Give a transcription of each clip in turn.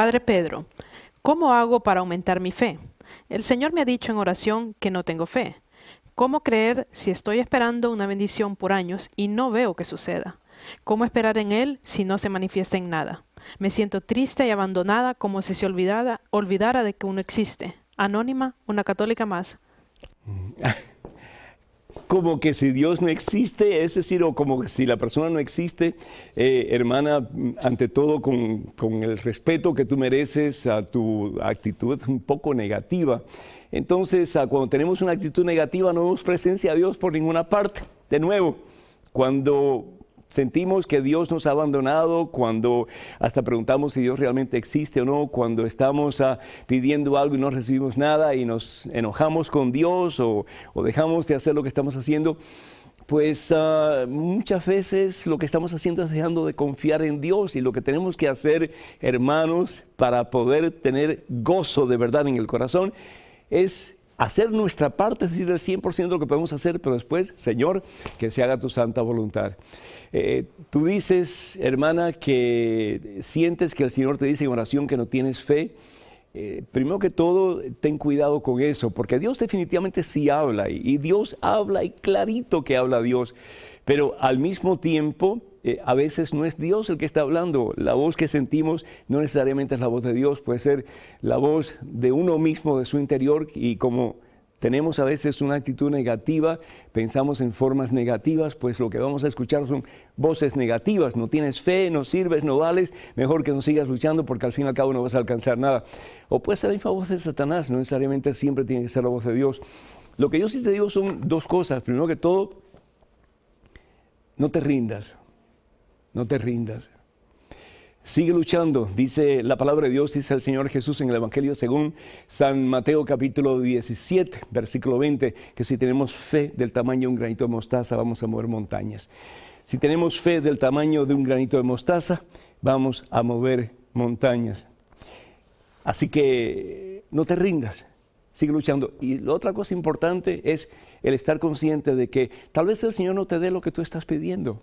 Padre Pedro, ¿cómo hago para aumentar mi fe? El Señor me ha dicho en oración que no tengo fe. ¿Cómo creer si estoy esperando una bendición por años y no veo que suceda? ¿Cómo esperar en Él si no se manifiesta en nada? Me siento triste y abandonada como si se olvidara, olvidara de que uno existe. Anónima, una católica más. como que si Dios no existe, es decir, o como que si la persona no existe, eh, hermana, ante todo con, con, el respeto que tú mereces a tu actitud un poco negativa. Entonces, cuando tenemos una actitud negativa, no vemos presencia de Dios por ninguna parte. De nuevo, cuando Sentimos que Dios nos ha abandonado cuando hasta preguntamos si Dios realmente existe o no, cuando estamos ah, pidiendo algo y no recibimos nada y nos enojamos con Dios o, dejamos de hacer lo que estamos haciendo. Pues ah, muchas veces lo que estamos haciendo es dejando de confiar en Dios y lo que tenemos que hacer, hermanos, para poder tener gozo de verdad en el corazón, es hacer nuestra parte, es decir, el 100% de lo que podemos hacer, pero después, Señor, que se haga tu santa voluntad. Eh, tú dices, hermana, que sientes que el Señor te dice en oración que no tienes fe. Eh, primero que todo, ten cuidado con eso, porque Dios definitivamente sí habla, y Dios habla, y clarito que habla Dios, pero al mismo tiempo eh, a veces no es Dios el que está hablando. La voz que sentimos no necesariamente es la voz de Dios, puede ser la voz de uno mismo, de su interior, y como tenemos a veces una actitud negativa, pensamos en formas negativas, pues lo que vamos a escuchar son voces negativas, no tienes fe, no sirves, no vales, mejor que no sigas luchando porque al fin y al cabo no vas a alcanzar nada. O puede ser la misma voz de Satanás, no necesariamente siempre tiene que ser la voz de Dios. Lo que yo sí te digo son dos cosas. Primero que todo, no te rindas, no te rindas. Sigue luchando, dice la palabra de Dios, dice el Señor Jesús en el Evangelio según San Mateo capítulo 17, versículo 20, que si tenemos fe del tamaño de un granito de mostaza, vamos a mover montañas. Si tenemos fe del tamaño de un granito de mostaza, vamos a mover montañas. Así que no te rindas, sigue luchando. Y la otra cosa importante es el estar consciente de que tal vez el Señor no te dé lo que tú estás pidiendo,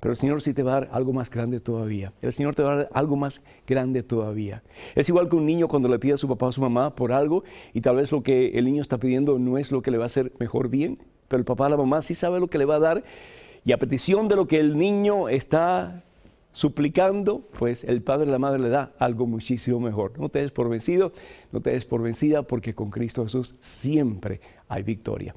pero el Señor sí te va a dar algo más grande todavía. El Señor te va a dar algo más grande todavía. Es igual que un niño cuando le pide a su papá o a su mamá por algo y tal vez lo que el niño está pidiendo no es lo que le va a hacer mejor bien, pero el papá o la mamá sí sabe lo que le va a dar y a petición de lo que el niño está suplicando, pues el padre o la madre le da algo muchísimo mejor. No te des por vencido, no te des por vencida, porque con Cristo Jesús siempre hay victoria.